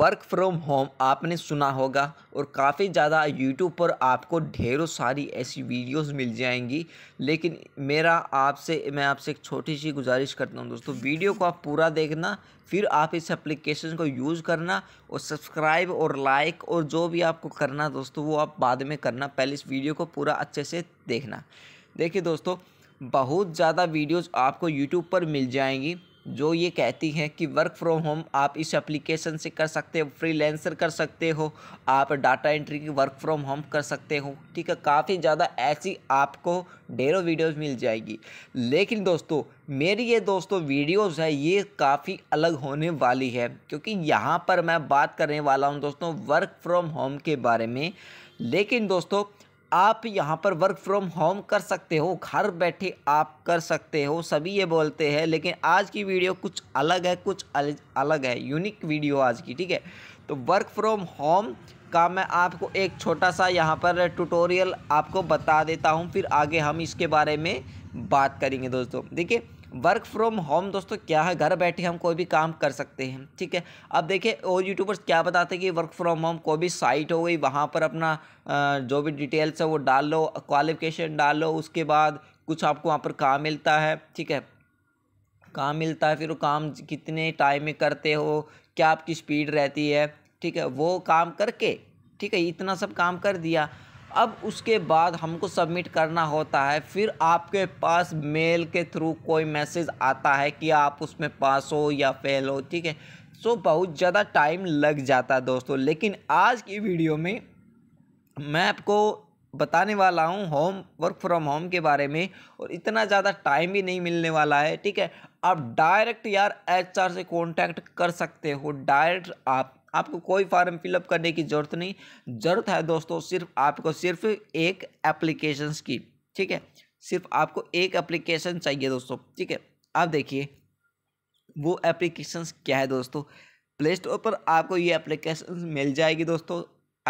work from home आपने सुना होगा और काफ़ी ज़्यादा यूट्यूब पर आपको ढेरों सारी ऐसी वीडियोस मिल जाएंगी लेकिन मेरा आपसे मैं आपसे एक छोटी सी गुजारिश करता हूं दोस्तों वीडियो को आप पूरा देखना फिर आप इस एप्लीकेशन को यूज़ करना और सब्सक्राइब और लाइक और जो भी आपको करना दोस्तों वो आप बाद में करना पहले इस वीडियो को पूरा अच्छे से देखना देखिए दोस्तों बहुत ज़्यादा वीडियोज़ आपको यूट्यूब पर मिल जाएंगी जो ये कहती हैं कि वर्क फ्रॉम होम आप इस एप्लीकेशन से कर सकते हो फ्रीलेंसर कर सकते हो आप डाटा एंट्री की वर्क फ्रॉम होम कर सकते हो ठीक है काफ़ी ज़्यादा ऐसी आपको डेरो वीडियोस मिल जाएगी लेकिन दोस्तों मेरी ये दोस्तों वीडियोस है ये काफ़ी अलग होने वाली है क्योंकि यहाँ पर मैं बात करने वाला हूँ दोस्तों वर्क फ्रॉम होम के बारे में लेकिन दोस्तों आप यहाँ पर वर्क फ्रॉम होम कर सकते हो घर बैठे आप कर सकते हो सभी ये बोलते हैं लेकिन आज की वीडियो कुछ अलग है कुछ अलग है यूनिक वीडियो आज की ठीक है तो वर्क फ्रॉम होम का मैं आपको एक छोटा सा यहाँ पर ट्यूटोरियल आपको बता देता हूँ फिर आगे हम इसके बारे में बात करेंगे दोस्तों देखिए वर्क फ्रॉम होम दोस्तों क्या है घर बैठे हम कोई भी काम कर सकते हैं ठीक है अब देखिए और यूट्यूबर्स क्या बताते हैं कि वर्क फ्रॉम होम कोई भी साइट हो गई वहाँ पर अपना जो भी डिटेल्स है वो डाल लो क्वालिफिकेशन डाल लो उसके बाद कुछ आपको वहाँ पर काम मिलता है ठीक है काम मिलता है फिर वो काम कितने टाइम में करते हो क्या आपकी स्पीड रहती है ठीक है वो काम करके ठीक है इतना सब काम कर दिया अब उसके बाद हमको सबमिट करना होता है फिर आपके पास मेल के थ्रू कोई मैसेज आता है कि आप उसमें पास हो या फेल हो ठीक है सो बहुत ज़्यादा टाइम लग जाता है दोस्तों लेकिन आज की वीडियो में मैं आपको बताने वाला हूँ होम वर्क फ्रॉम होम के बारे में और इतना ज़्यादा टाइम भी नहीं मिलने वाला है ठीक है आप डायरेक्ट यार एचआर से कांटेक्ट कर सकते हो डायरेक्ट आप आपको कोई फॉर्म फिलअप करने की ज़रूरत नहीं ज़रूरत है दोस्तों सिर्फ आपको सिर्फ एक एप्लीकेशंस की ठीक है सिर्फ आपको एक एप्लीकेशन चाहिए दोस्तों ठीक है आप देखिए वो एप्लीकेशंस क्या है दोस्तों प्ले स्टोर पर आपको ये एप्लीकेशन मिल जाएगी दोस्तों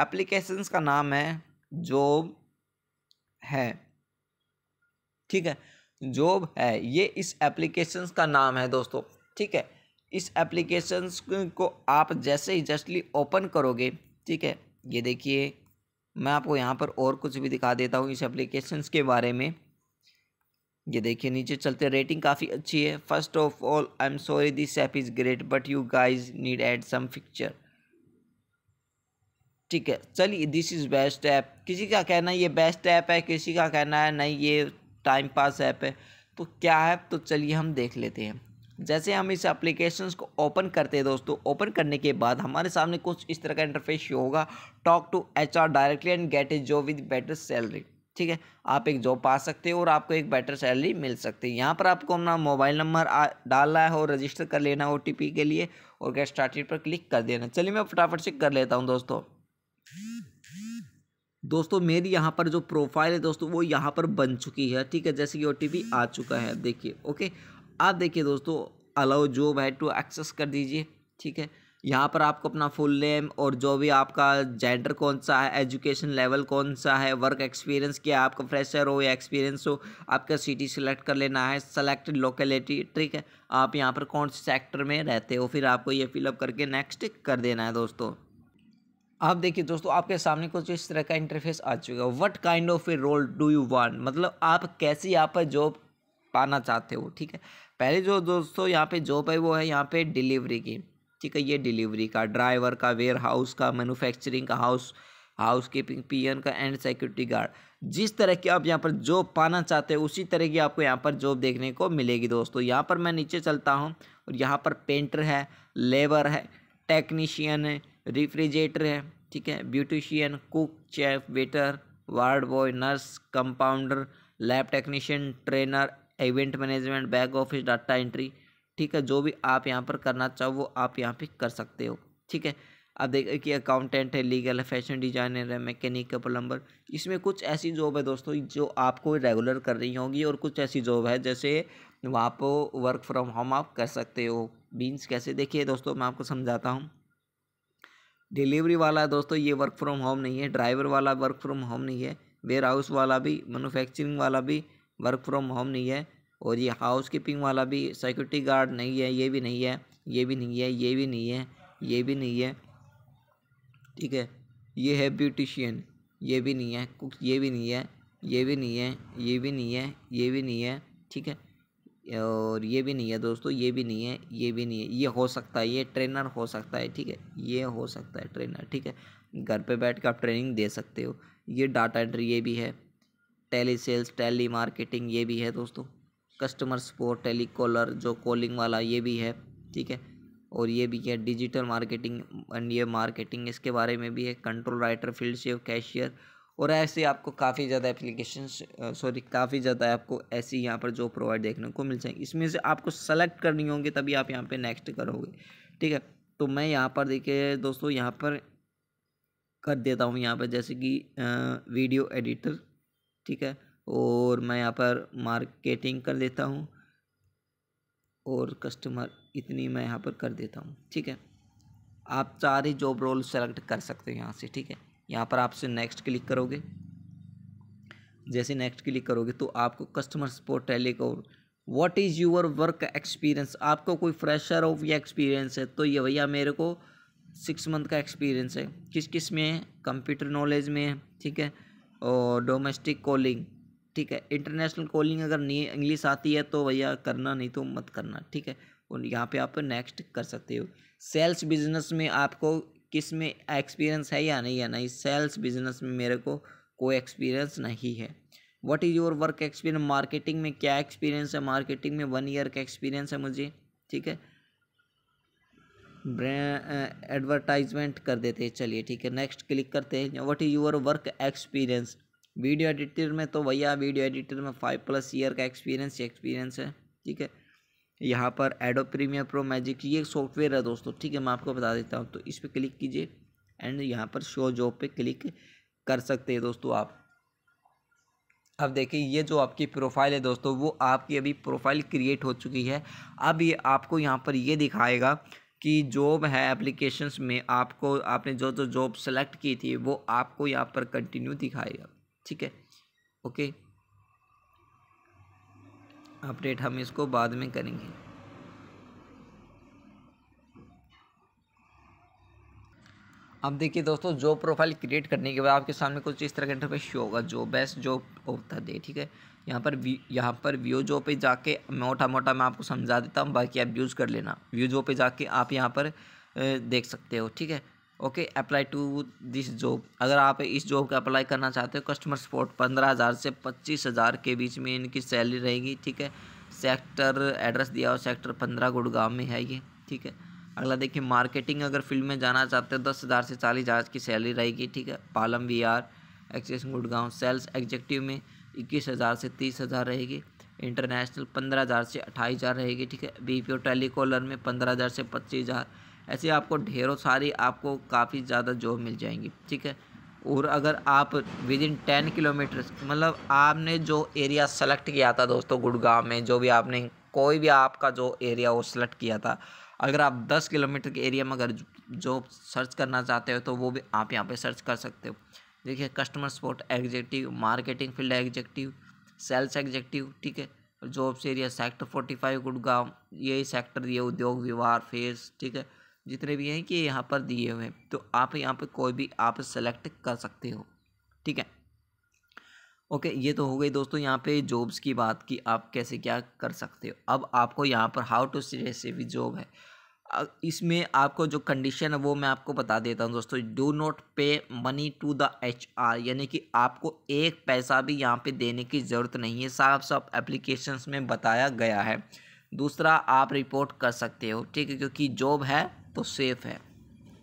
एप्लीकेशंस का नाम है जॉब है ठीक है जॉब है ये इस एप्लीकेशंस का नाम है दोस्तों ठीक है इस एप्लीकेशंस को आप जैसे ही जस्टली ओपन करोगे ठीक है ये देखिए मैं आपको यहाँ पर और कुछ भी दिखा देता हूँ इस एप्लीकेशंस के बारे में ये देखिए नीचे चलते रेटिंग काफ़ी अच्छी है first of all I am sorry this app is great but you guys need add some picture ठीक है चलिए दिस इज़ बेस्ट ऐप किसी का कहना है ये बेस्ट ऐप है किसी का कहना है नहीं ये टाइम पास ऐप है तो क्या है तो चलिए हम देख लेते हैं जैसे हम इस एप्लीकेशन को ओपन करते हैं दोस्तों ओपन करने के बाद हमारे सामने कुछ इस तरह का इंटरफेस शो होगा talk to H R directly and get a job with better salary ठीक है आप एक जॉब पा सकते हो और आपको एक बेटर सैलरी मिल सकती है यहाँ पर आपको अपना मोबाइल नंबर डालना है और रजिस्टर कर लेना है ओ के लिए और गेट स्टार्टेड पर क्लिक कर देना चलिए मैं फटाफट से कर लेता हूँ दोस्तों दोस्तों मेरी यहाँ पर जो प्रोफाइल है दोस्तों वो यहाँ पर बन चुकी है ठीक है जैसे कि ओ आ चुका है देखिए ओके आप देखिए दोस्तों अलाउ जॉब है टू एक्सेस कर दीजिए ठीक है यहाँ पर आपको अपना फुल नेम और जो भी आपका जेंडर कौन सा है एजुकेशन लेवल कौन सा है वर्क एक्सपीरियंस क्या आपका फ्रेशर हो या एक्सपीरियंस हो आपका सिटी सेलेक्ट कर लेना है सेलेक्टेड लोकेलेटी ठीक है आप यहाँ पर कौन से सेक्टर में रहते हो फिर आपको ये फिलअप करके नेक्स्ट कर देना है दोस्तों आप देखिए दोस्तों आपके सामने कुछ इस तरह का इंटरफेस आ चुका है what kind of a role do you want मतलब आप कैसी यहाँ पर जॉब पाना चाहते हो ठीक है पहले जो दोस्तों यहाँ पे जॉब है वो है यहाँ पे डिलीवरी की ठीक है ये डिलीवरी का ड्राइवर का वेयर हाउस का मैनुफैक्चरिंग का हाउस हाउस कीपिंग पी का एंड सिक्योरिटी गार्ड जिस तरह की आप यहाँ पर जॉब पाना चाहते हो उसी तरह की आपको यहाँ पर जॉब देखने को मिलेगी दोस्तों यहाँ पर मैं नीचे चलता हूँ और यहाँ पर पेंटर है लेबर है टेक्नीशियन है रिफ्रिजरेटर है ठीक है beautician cook chef waiter ward boy nurse compounder lab technician trainer event management back office data entry ठीक है जो भी आप यहाँ पर करना चाहो वो आप यहाँ पे कर सकते हो ठीक है अब देखिए कि अकाउंटेंट है लीगल है फैशन डिजाइनर है मैकेनिक है प्लम्बर इसमें कुछ ऐसी जॉब है दोस्तों जो आपको रेगुलर कर रही होंगी और कुछ ऐसी जॉब है जैसे वहाँ पर वर्क फ्रॉम होम आप कर सकते हो बीन्स कैसे देखिए दोस्तों मैं आपको समझाता हूँ डिलीवरी वाला है दोस्तों ये वर्क फ्रॉम होम नहीं है ड्राइवर वाला वर्क फ्रॉम होम नहीं है वेयर हाउस वाला भी मैनुफैक्चरिंग वाला भी वर्क फ्रॉम होम नहीं है और ये हाउस कीपिंग वाला भी सिक्योरिटी गार्ड नहीं है ये भी नहीं है ये भी नहीं है ये भी नहीं है ये भी नहीं है ठीक है ये है ब्यूटिशियन ये भी नहीं है कुक ये भी नहीं है ये भी नहीं है ये भी नहीं है ये भी नहीं है ठीक है और ये भी नहीं है दोस्तों ये भी नहीं है ये भी नहीं है ये हो सकता है ये ट्रेनर हो सकता है ठीक है ये हो सकता है ट्रेनर ठीक है घर पे बैठ कर आप ट्रेनिंग दे सकते हो ये डाटा एंट्री ये भी है टेली सेल्स टेली मार्केटिंग ये भी है दोस्तों कस्टमर सपोर्ट टेली कॉलर जो कॉलिंग वाला ये भी है ठीक है और ये भी है डिजिटल मार्केटिंग एंड ये मार्केटिंग इसके बारे में भी है कंट्रोल राइटर फील्ड सेव कैशियर और ऐसे आपको काफ़ी ज़्यादा एप्लीकेशन सॉरी काफ़ी ज़्यादा आपको ऐसी यहाँ पर जो प्रोवाइड देखने को मिल जाएंगे इसमें से आपको सेलेक्ट करनी होगी तभी आप यहाँ पे नेक्स्ट करोगे ठीक है तो मैं यहाँ पर देखिए दोस्तों यहाँ पर कर देता हूँ यहाँ पर जैसे कि वीडियो एडिटर ठीक है और मैं यहाँ पर मार्केटिंग कर देता हूँ और कस्टमर इतनी मैं यहाँ पर कर देता हूँ ठीक है आप सारे जॉब रोल सेलेक्ट कर सकते हो यहाँ से ठीक है यहाँ पर आपसे नेक्स्ट क्लिक करोगे जैसे नेक्स्ट क्लिक करोगे तो आपको customer support telecall what is your work experience आपको कोई फ्रेशर ऑफ या एक्सपीरियंस है तो ये भैया मेरे को सिक्स मंथ का एक्सपीरियंस है किस किस में है कंप्यूटर नॉलेज में है ठीक है और डोमेस्टिक कॉलिंग ठीक है इंटरनेशनल कॉलिंग अगर नहीं इंग्लिश आती है तो भैया करना नहीं तो मत करना ठीक है और यहाँ पे आप नेक्स्ट कर सकते हो सेल्स बिजनेस में आपको किस में एक्सपीरियंस है या नहीं या नहीं सेल्स बिजनेस में मेरे को कोई एक्सपीरियंस नहीं है what is your work experience marketing में क्या एक्सपीरियंस है मार्केटिंग में वन ईयर का एक्सपीरियंस है मुझे ठीक है एडवर्टाइजमेंट कर देते हैं चलिए ठीक है नेक्स्ट क्लिक करते हैं what is your work experience video editor में तो भैया वीडियो एडिटर में फाइव प्लस ईयर का एक्सपीरियंस एक्सपीरियंस है ठीक है यहाँ पर एडो प्रीमियर प्रो मैजिक ये सॉफ्टवेयर है दोस्तों ठीक है मैं आपको बता देता हूँ तो इस पर क्लिक कीजिए एंड यहाँ पर शो जॉब पर क्लिक कर सकते हैं दोस्तों आप अब देखिए ये जो आपकी प्रोफाइल है दोस्तों वो आपकी अभी प्रोफाइल क्रिएट हो चुकी है अब ये आपको यहाँ पर ये दिखाएगा की जॉब है एप्लीकेशंस में आपको आपने जो जो जॉब सेलेक्ट की थी वो आपको यहाँ पर कंटिन्यू दिखाएगा ठीक है ओके अपडेट हम इसको बाद में करेंगे अब देखिए दोस्तों जॉब प्रोफाइल क्रिएट करने के बाद आपके सामने कुछ इस तरह का इंटरफेस शो होगा job best job of the day ठीक है यहाँ पर यहाँ पर व्यू जो पे जाके मोटा मोटा मैं आपको समझा देता हूँ बाकी आप यूज़ कर लेना व्यू जो पे जाके आप यहाँ पर देख सकते हो ठीक है okay apply to this job अगर आप इस जॉब का अप्लाई करना चाहते हो कस्टमर सपोर्ट पंद्रह हज़ार से पच्चीस हज़ार के बीच में इनकी सैलरी रहेगी ठीक है सेक्टर एड्रेस दिया हो सेक्टर पंद्रह गुड़गांव में है ये ठीक है अगला देखिए मार्केटिंग अगर फील्ड में जाना चाहते हो दस हज़ार से चालीस हज़ार की सैलरी रहेगी ठीक है Palam V R access Gurgaon sales executive में इक्कीस हज़ार से तीस हज़ार रहेगी इंटरनेशनल पंद्रह हज़ार से अट्ठाईस हज़ार रहेगी ठीक है बी पी ओ टेलीकॉलर में पंद्रह हज़ार से पच्चीस हज़ार ऐसे आपको ढेरों सारी आपको काफ़ी ज़्यादा जॉब मिल जाएंगी ठीक है और अगर आप विद इन टेन किलोमीटर मतलब आपने जो एरिया सेलेक्ट किया था दोस्तों गुड़गांव में जो भी आपने कोई भी आपका जो एरिया वो सेलेक्ट किया था अगर आप दस किलोमीटर के एरिया में अगर जॉब सर्च करना चाहते हो तो वो भी आप यहाँ पर सर्च कर सकते हो देखिए customer support executive marketing field executive sales executive ठीक है jobs area sector forty five Gurgaon यही सेक्टर दिए उद्योग विवाह फेस ठीक है जितने भी हैं कि यहाँ पर दिए हुए हैं तो आप यहाँ पर कोई भी आप सेलेक्ट कर सकते हो ठीक है ओके ये तो हो गई दोस्तों यहाँ पे जॉब्स की बात की आप कैसे क्या कर सकते हो अब आपको यहाँ पर हाउ टू सी से जॉब है इसमें आपको जो कंडीशन है वो मैं आपको बता देता हूँ दोस्तों do not pay money to the H R यानी कि आपको एक पैसा भी यहाँ पे देने की ज़रूरत नहीं है साफ साफ एप्लीकेशंस में बताया गया है दूसरा आप रिपोर्ट कर सकते हो ठीक है क्योंकि जॉब है तो सेफ़ है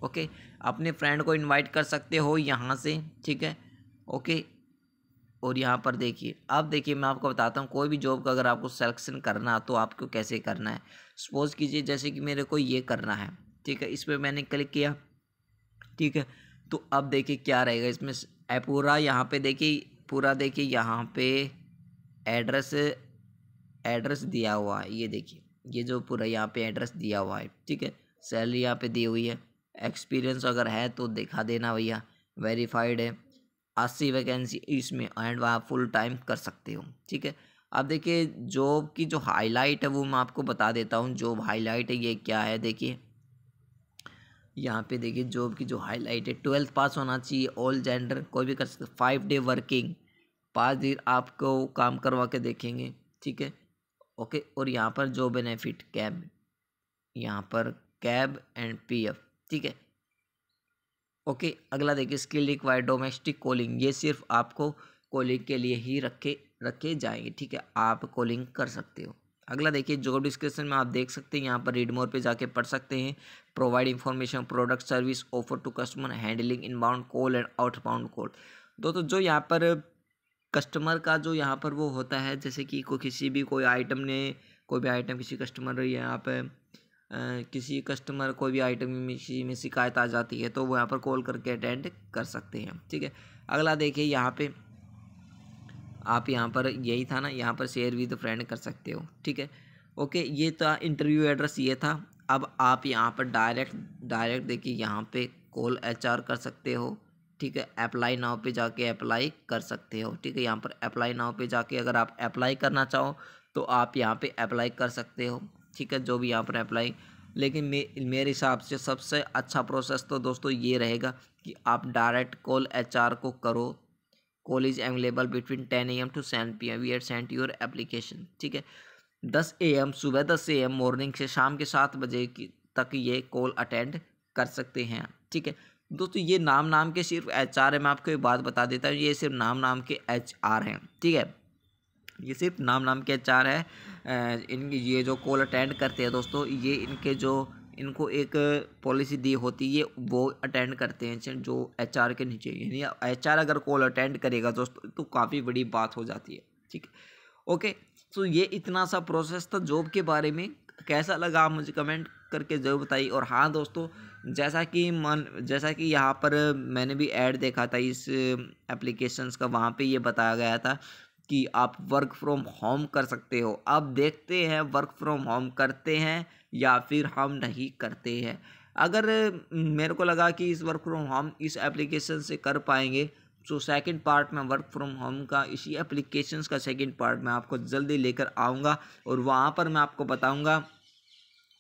ओके अपने फ्रेंड को इनवाइट कर सकते हो यहाँ से ठीक है ओके और यहाँ पर देखिए अब देखिए मैं आपको बताता हूँ कोई भी जॉब का अगर आपको सेलेक्शन करना तो आपको कैसे करना है सपोज़ कीजिए जैसे कि मेरे को ये करना है ठीक है इस पर मैंने क्लिक किया ठीक है तो अब देखिए क्या रहेगा इसमें पूरा यहाँ पे देखिए पूरा देखिए यहाँ पे एड्रेस एड्रेस दिया हुआ है ये देखिए ये जो पूरा यहाँ पे एड्रेस दिया हुआ है ठीक है सैलरी यहाँ पे दी हुई है एक्सपीरियंस अगर है तो दिखा देना भैया वेरीफाइड है अस्सी वैकेंसी इसमें एंड आप फुल टाइम कर सकते हो ठीक है अब देखिए जॉब की जो हाईलाइट है वो मैं आपको बता देता हूँ जॉब हाईलाइट है ये क्या है देखिए यहाँ पे देखिए जॉब की जो हाईलाइट है ट्वेल्थ पास होना चाहिए ऑल जेंडर कोई भी कर सकते फाइव डे वर्किंग पाँच दिन आपको काम करवा के देखेंगे ठीक है ओके और यहाँ पर जो बेनिफिट कैब यहाँ पर कैब एंड पीएफ ठीक है ओके अगला देखिए स्किल रिक्वायर्ड डोमेस्टिक कॉलिंग ये सिर्फ आपको कॉलिंग के लिए ही रखे रखे जाएंगे ठीक है आप कॉलिंग कर सकते हो अगला देखिए जॉब डिस्क्रिप्शन में आप देख सकते हैं यहाँ पर रीड मोर पे जाके पढ़ सकते हैं provide information product service offer to customer handling inbound call and outbound call दोस्तों जो यहाँ पर कस्टमर का जो यहाँ पर वो होता है जैसे कि कोई किसी भी कोई आइटम ने कोई भी आइटम किसी कस्टमर यहाँ पर किसी कस्टमर कोई भी आइटम में शिकायत आ जाती है तो वो यहाँ पर कॉल करके अटेंड कर सकते हैं ठीक है अगला देखिए यहाँ पे आप यहाँ पर यही था ना यहाँ पर शेयर विद फ्रेंड कर सकते हो ठीक है ओके ये था इंटरव्यू एड्रेस ये था अब आप यहाँ पर डायरेक्ट डायरेक्ट देखिए यहाँ पे कॉल एच कर सकते हो ठीक है अप्लाई नाव पे जाके अप्लाई कर सकते हो ठीक है यहाँ पर अप्लाई नाव पे जाके अगर आप अप्लाई करना चाहो तो आप यहाँ पे अप्लाई कर सकते हो ठीक है जो भी यहाँ पर अप्लाई लेकिन मे मेरे हिसाब से सबसे अच्छा प्रोसेस तो दोस्तों ये रहेगा कि आप डायरेक्ट कॉल एच को करो call is available between ten A M to seven P M we had sent your application ठीक है दस ए एम सुबह दस ए एम मॉर्निंग से शाम के सात बजे की तक ये कॉल अटेंड कर सकते हैं ठीक है दोस्तों ये नाम नाम के सिर्फ एच आर है मैं आपको एक बात बता देता हूँ ये सिर्फ नाम नाम के एच आर हैं ठीक है ये सिर्फ नाम नाम के चार है इन ये जो कॉल अटेंड करते हैं दोस्तों ये इनके जो इनको एक पॉलिसी दी होती है वो अटेंड करते हैं जो एचआर के नीचे यानी एचआर अगर कॉल अटेंड करेगा दोस्तों तो काफ़ी बड़ी बात हो जाती है ठीक है ओके तो ये इतना सा प्रोसेस था जॉब के बारे में कैसा लगा आप मुझे कमेंट करके ज़रूर बताइए और हाँ दोस्तों जैसा कि मन जैसा कि यहाँ पर मैंने भी ऐड देखा था इस एप्लीकेशंस का वहाँ पे ये बताया गया था कि आप वर्क फ्रॉम होम कर सकते हो आप देखते हैं वर्क फ्रॉम होम करते हैं या फिर हम नहीं करते हैं अगर मेरे को लगा कि इस वर्क फ्रॉम होम इस एप्लीकेशन से कर पाएंगे तो सेकंड पार्ट में वर्क फ्रॉम होम का इसी एप्लीकेशंस का सेकंड पार्ट मैं आपको जल्दी लेकर आऊँगा और वहाँ पर मैं आपको बताऊँगा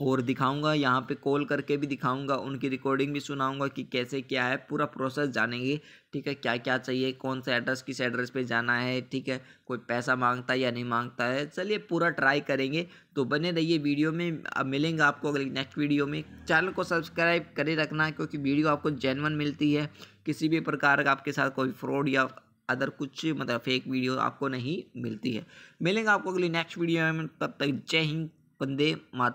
और दिखाऊंगा यहाँ पे कॉल करके भी दिखाऊंगा उनकी रिकॉर्डिंग भी सुनाऊंगा कि कैसे क्या है पूरा प्रोसेस जानेंगे ठीक है क्या क्या चाहिए कौन सा एड्रेस किस एड्रेस पे जाना है ठीक है कोई पैसा मांगता है या नहीं मांगता है चलिए पूरा ट्राई करेंगे तो बने रहिए वीडियो में अब मिलेंगे आपको अगले नेक्स्ट वीडियो में चैनल को सब्सक्राइब करें रखना क्योंकि वीडियो आपको जेनवन मिलती है किसी भी प्रकार का आपके साथ कोई फ्रॉड या अदर कुछ मतलब फेक वीडियो आपको नहीं मिलती है मिलेंगे आपको अगली नेक्स्ट वीडियो में तब तक जय हिंद बंदे माता